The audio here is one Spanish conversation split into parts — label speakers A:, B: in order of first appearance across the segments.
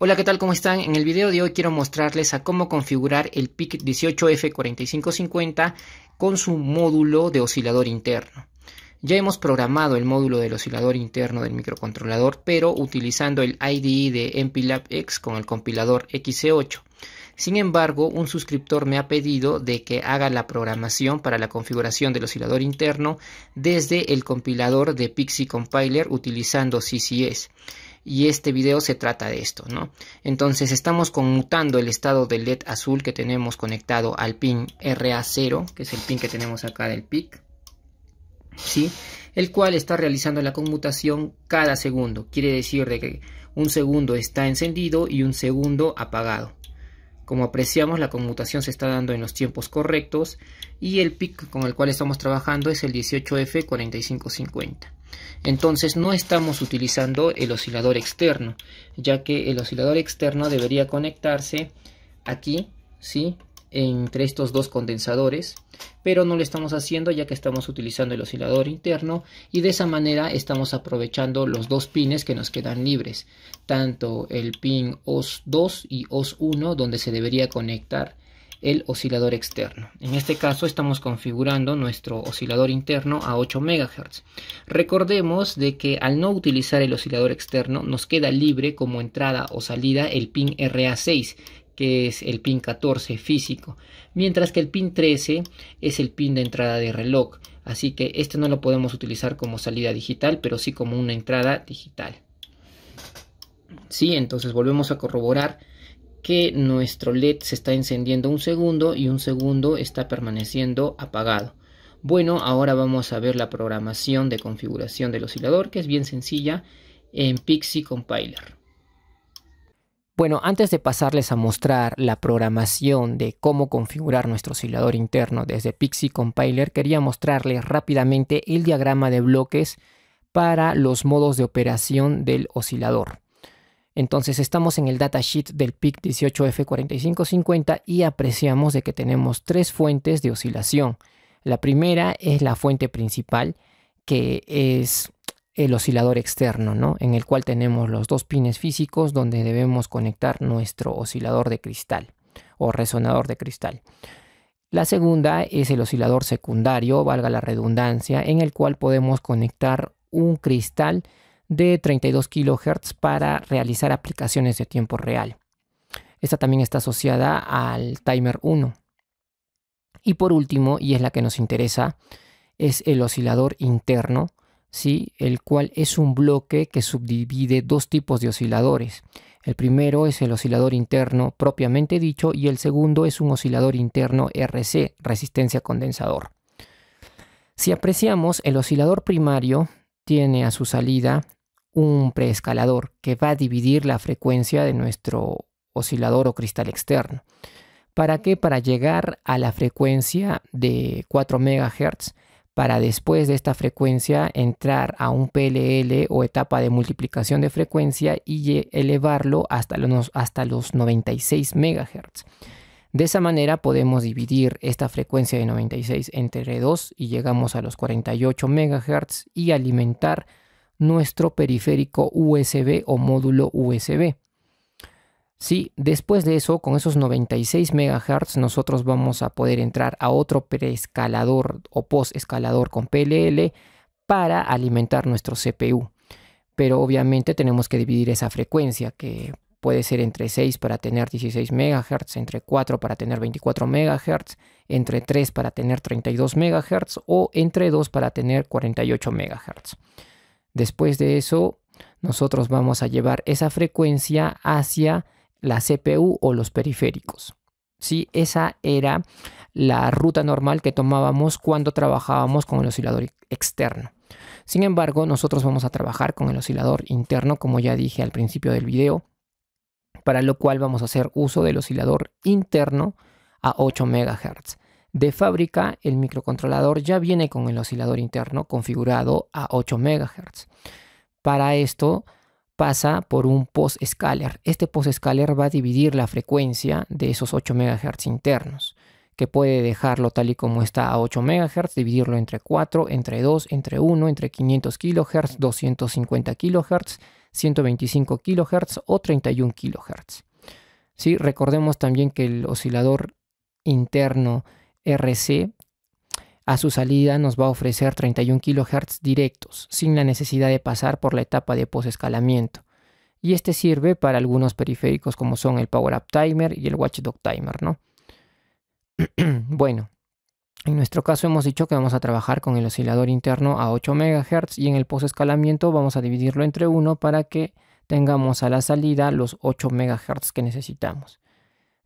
A: Hola, ¿qué tal? ¿Cómo están? En el video de hoy quiero mostrarles a cómo configurar el PIC 18F4550 con su módulo de oscilador interno. Ya hemos programado el módulo del oscilador interno del microcontrolador, pero utilizando el IDE de MPLAB X con el compilador XC8. Sin embargo, un suscriptor me ha pedido de que haga la programación para la configuración del oscilador interno desde el compilador de Pixie Compiler utilizando CCS y este video se trata de esto, ¿no? Entonces estamos conmutando el estado del LED azul que tenemos conectado al pin RA0, que es el pin que tenemos acá del PIC, ¿sí? El cual está realizando la conmutación cada segundo, quiere decir de que un segundo está encendido y un segundo apagado. Como apreciamos, la conmutación se está dando en los tiempos correctos y el PIC con el cual estamos trabajando es el 18F4550. Entonces no estamos utilizando el oscilador externo, ya que el oscilador externo debería conectarse aquí, ¿sí? entre estos dos condensadores, pero no lo estamos haciendo ya que estamos utilizando el oscilador interno y de esa manera estamos aprovechando los dos pines que nos quedan libres, tanto el pin OS2 y OS1 donde se debería conectar el oscilador externo. En este caso estamos configurando nuestro oscilador interno a 8 MHz. Recordemos de que al no utilizar el oscilador externo nos queda libre como entrada o salida el pin RA6 que es el pin 14 físico, mientras que el pin 13 es el pin de entrada de reloj, así que este no lo podemos utilizar como salida digital, pero sí como una entrada digital. Sí, entonces volvemos a corroborar que nuestro LED se está encendiendo un segundo y un segundo está permaneciendo apagado. Bueno, ahora vamos a ver la programación de configuración del oscilador, que es bien sencilla en Pixie Compiler. Bueno, antes de pasarles a mostrar la programación de cómo configurar nuestro oscilador interno desde Pixie Compiler, quería mostrarles rápidamente el diagrama de bloques para los modos de operación del oscilador. Entonces estamos en el datasheet del PIC 18F4550 y apreciamos de que tenemos tres fuentes de oscilación. La primera es la fuente principal, que es el oscilador externo, ¿no? en el cual tenemos los dos pines físicos donde debemos conectar nuestro oscilador de cristal o resonador de cristal. La segunda es el oscilador secundario, valga la redundancia, en el cual podemos conectar un cristal de 32 kHz para realizar aplicaciones de tiempo real. Esta también está asociada al timer 1. Y por último, y es la que nos interesa, es el oscilador interno, ¿sí? el cual es un bloque que subdivide dos tipos de osciladores. El primero es el oscilador interno propiamente dicho y el segundo es un oscilador interno RC, resistencia condensador. Si apreciamos, el oscilador primario tiene a su salida un preescalador que va a dividir la frecuencia de nuestro oscilador o cristal externo. ¿Para qué? Para llegar a la frecuencia de 4 MHz, para después de esta frecuencia entrar a un PLL o etapa de multiplicación de frecuencia y elevarlo hasta los, hasta los 96 MHz. De esa manera podemos dividir esta frecuencia de 96 entre 2 y llegamos a los 48 MHz y alimentar nuestro periférico USB o módulo USB. Sí, después de eso, con esos 96 MHz, nosotros vamos a poder entrar a otro preescalador o postescalador con PLL para alimentar nuestro CPU. Pero obviamente tenemos que dividir esa frecuencia, que puede ser entre 6 para tener 16 MHz, entre 4 para tener 24 MHz, entre 3 para tener 32 MHz o entre 2 para tener 48 MHz. Después de eso, nosotros vamos a llevar esa frecuencia hacia la CPU o los periféricos. ¿sí? Esa era la ruta normal que tomábamos cuando trabajábamos con el oscilador externo. Sin embargo, nosotros vamos a trabajar con el oscilador interno, como ya dije al principio del video, para lo cual vamos a hacer uso del oscilador interno a 8 MHz. De fábrica, el microcontrolador ya viene con el oscilador interno configurado a 8 MHz. Para esto pasa por un post-scaler. Este post-scaler va a dividir la frecuencia de esos 8 MHz internos, que puede dejarlo tal y como está a 8 MHz, dividirlo entre 4, entre 2, entre 1, entre 500 kHz, 250 kHz, 125 kHz o 31 kHz. Recordemos también que el oscilador interno RC a su salida nos va a ofrecer 31 kHz directos, sin la necesidad de pasar por la etapa de posescalamiento. Y este sirve para algunos periféricos como son el Power Up Timer y el Watchdog Timer, ¿no? bueno, en nuestro caso hemos dicho que vamos a trabajar con el oscilador interno a 8 MHz y en el posescalamiento vamos a dividirlo entre 1 para que tengamos a la salida los 8 MHz que necesitamos.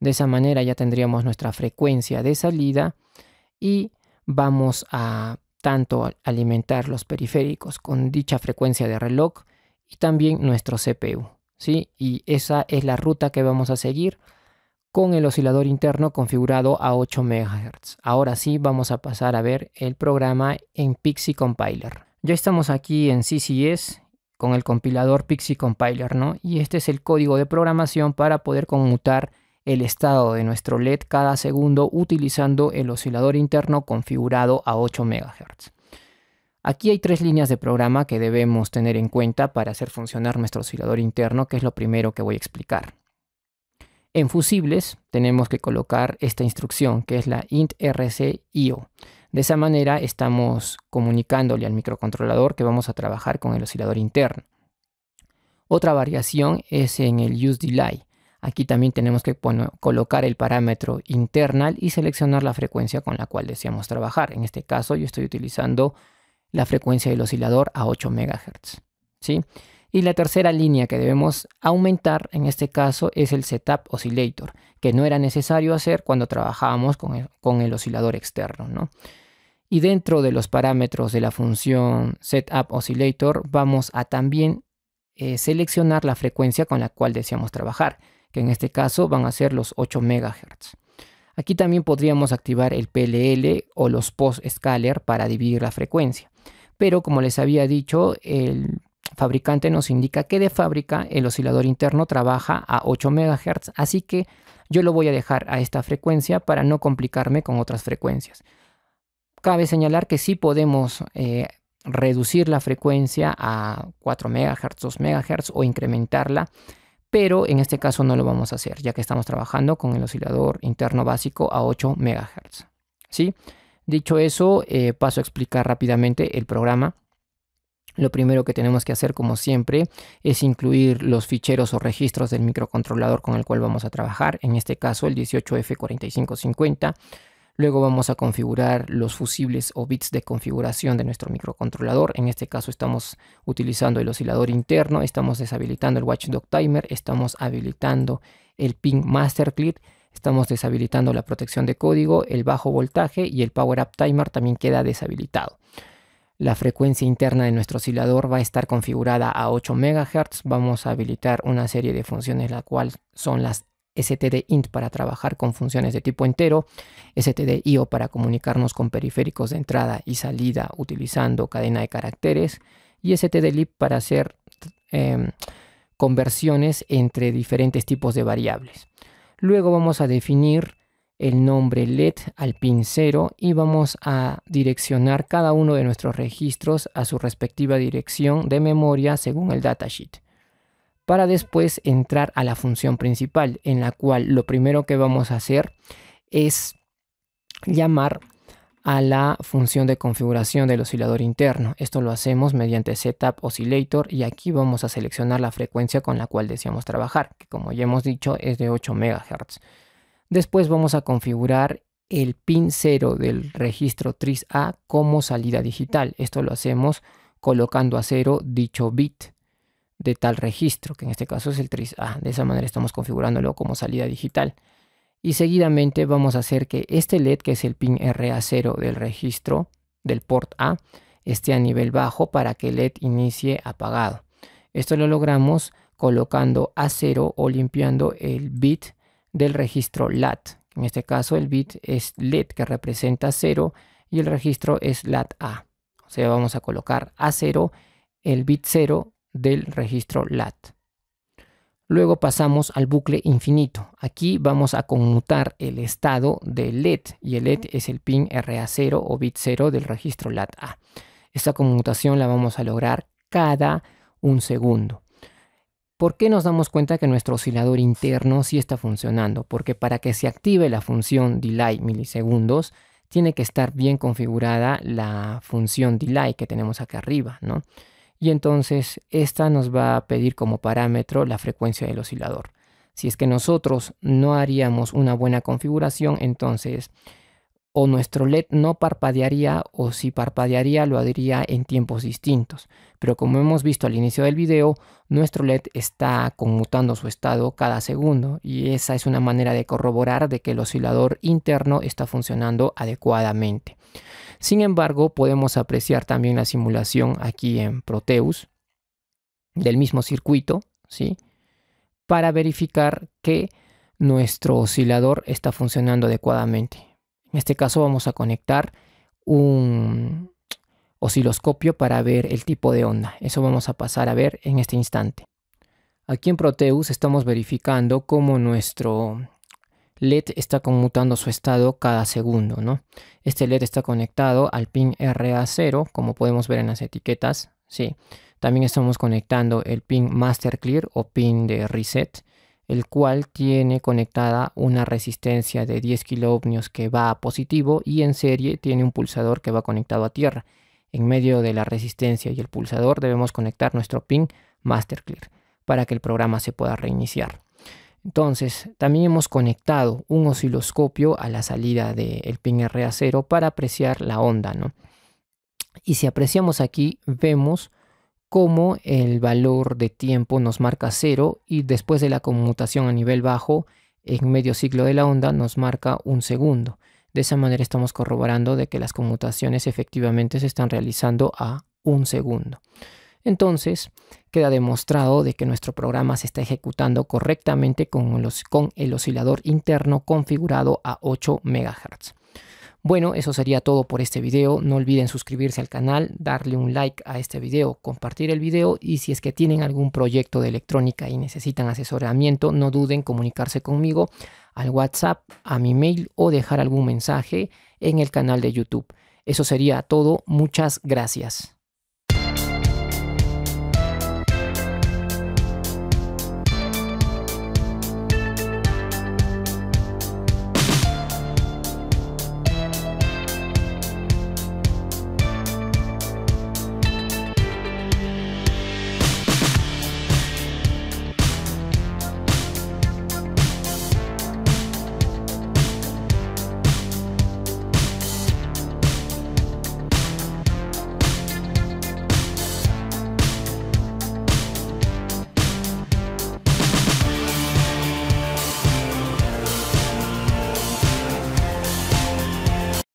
A: De esa manera ya tendríamos nuestra frecuencia de salida y vamos a tanto alimentar los periféricos con dicha frecuencia de reloj y también nuestro CPU. ¿sí? Y esa es la ruta que vamos a seguir con el oscilador interno configurado a 8 MHz. Ahora sí vamos a pasar a ver el programa en Pixie Compiler. Ya estamos aquí en CCS con el compilador Pixie Compiler, ¿no? Y este es el código de programación para poder conmutar el estado de nuestro LED cada segundo utilizando el oscilador interno configurado a 8 MHz. Aquí hay tres líneas de programa que debemos tener en cuenta para hacer funcionar nuestro oscilador interno, que es lo primero que voy a explicar. En fusibles tenemos que colocar esta instrucción, que es la rc io De esa manera estamos comunicándole al microcontrolador que vamos a trabajar con el oscilador interno. Otra variación es en el use delay. Aquí también tenemos que colocar el parámetro internal y seleccionar la frecuencia con la cual deseamos trabajar. En este caso yo estoy utilizando la frecuencia del oscilador a 8 MHz. Y la tercera línea que debemos aumentar en este caso es el setup oscillator, que no era necesario hacer cuando trabajábamos con el, oscilador externo. Y dentro de los parámetros de la función setup oscillator vamos a también eh, seleccionar la frecuencia con la cual deseamos trabajar que en este caso van a ser los 8 MHz. Aquí también podríamos activar el PLL o los post-scaler para dividir la frecuencia. Pero como les había dicho, el fabricante nos indica que de fábrica el oscilador interno trabaja a 8 MHz, así que yo lo voy a dejar a esta frecuencia para no complicarme con otras frecuencias. Cabe señalar que sí podemos eh, reducir la frecuencia a 4 MHz, 2 MHz o incrementarla pero en este caso no lo vamos a hacer, ya que estamos trabajando con el oscilador interno básico a 8 MHz. ¿sí? Dicho eso, eh, paso a explicar rápidamente el programa. Lo primero que tenemos que hacer, como siempre, es incluir los ficheros o registros del microcontrolador con el cual vamos a trabajar, en este caso el 18F4550 Luego vamos a configurar los fusibles o bits de configuración de nuestro microcontrolador. En este caso estamos utilizando el oscilador interno, estamos deshabilitando el watchdog timer, estamos habilitando el pin master clip, estamos deshabilitando la protección de código, el bajo voltaje y el power up timer también queda deshabilitado. La frecuencia interna de nuestro oscilador va a estar configurada a 8 MHz. Vamos a habilitar una serie de funciones la cual son las std int para trabajar con funciones de tipo entero, std io para comunicarnos con periféricos de entrada y salida utilizando cadena de caracteres, y std lib para hacer em, conversiones entre diferentes tipos de variables. Luego vamos a definir el nombre LED al pin 0 y vamos a direccionar cada uno de nuestros registros a su respectiva dirección de memoria según el datasheet para después entrar a la función principal, en la cual lo primero que vamos a hacer es llamar a la función de configuración del oscilador interno. Esto lo hacemos mediante Setup Oscillator y aquí vamos a seleccionar la frecuencia con la cual deseamos trabajar, que como ya hemos dicho es de 8 MHz. Después vamos a configurar el pin 0 del registro TRIS A como salida digital. Esto lo hacemos colocando a cero dicho bit de tal registro, que en este caso es el 3A De esa manera estamos configurándolo como salida digital. Y seguidamente vamos a hacer que este LED, que es el pin RA0 del registro del port A, esté a nivel bajo para que el LED inicie apagado. Esto lo logramos colocando A0 o limpiando el bit del registro LAT. En este caso el bit es LED que representa 0 y el registro es LAT A. O sea, vamos a colocar A0, el bit 0 del registro LAT. Luego pasamos al bucle infinito. Aquí vamos a conmutar el estado del LED y el LED es el pin RA0 o bit 0 del registro LAT A. Esta conmutación la vamos a lograr cada un segundo. ¿Por qué nos damos cuenta que nuestro oscilador interno sí está funcionando? Porque para que se active la función delay milisegundos, tiene que estar bien configurada la función delay que tenemos acá arriba, ¿no? y entonces esta nos va a pedir como parámetro la frecuencia del oscilador. Si es que nosotros no haríamos una buena configuración, entonces o nuestro LED no parpadearía o si parpadearía lo haría en tiempos distintos. Pero como hemos visto al inicio del video, nuestro LED está conmutando su estado cada segundo y esa es una manera de corroborar de que el oscilador interno está funcionando adecuadamente. Sin embargo, podemos apreciar también la simulación aquí en Proteus del mismo circuito, ¿sí? Para verificar que nuestro oscilador está funcionando adecuadamente. En este caso vamos a conectar un osciloscopio para ver el tipo de onda. Eso vamos a pasar a ver en este instante. Aquí en Proteus estamos verificando cómo nuestro LED está conmutando su estado cada segundo, ¿no? Este LED está conectado al pin RA0, como podemos ver en las etiquetas, ¿sí? También estamos conectando el pin Master Clear o pin de reset, el cual tiene conectada una resistencia de 10 kiloohmios que va a positivo y en serie tiene un pulsador que va conectado a tierra. En medio de la resistencia y el pulsador debemos conectar nuestro pin Master Clear para que el programa se pueda reiniciar. Entonces, también hemos conectado un osciloscopio a la salida del el pin RA0 para apreciar la onda, ¿no? Y si apreciamos aquí, vemos cómo el valor de tiempo nos marca 0 y después de la conmutación a nivel bajo, en medio ciclo de la onda, nos marca un segundo. De esa manera estamos corroborando de que las conmutaciones efectivamente se están realizando a un segundo. Entonces, queda demostrado de que nuestro programa se está ejecutando correctamente con, los, el oscilador interno configurado a 8 MHz. Bueno, eso sería todo por este video. No olviden suscribirse al canal, darle un like a este video, compartir el video y si es que tienen algún proyecto de electrónica y necesitan asesoramiento, no duden comunicarse conmigo al WhatsApp, a mi mail o dejar algún mensaje en el canal de YouTube. Eso sería todo. Muchas gracias.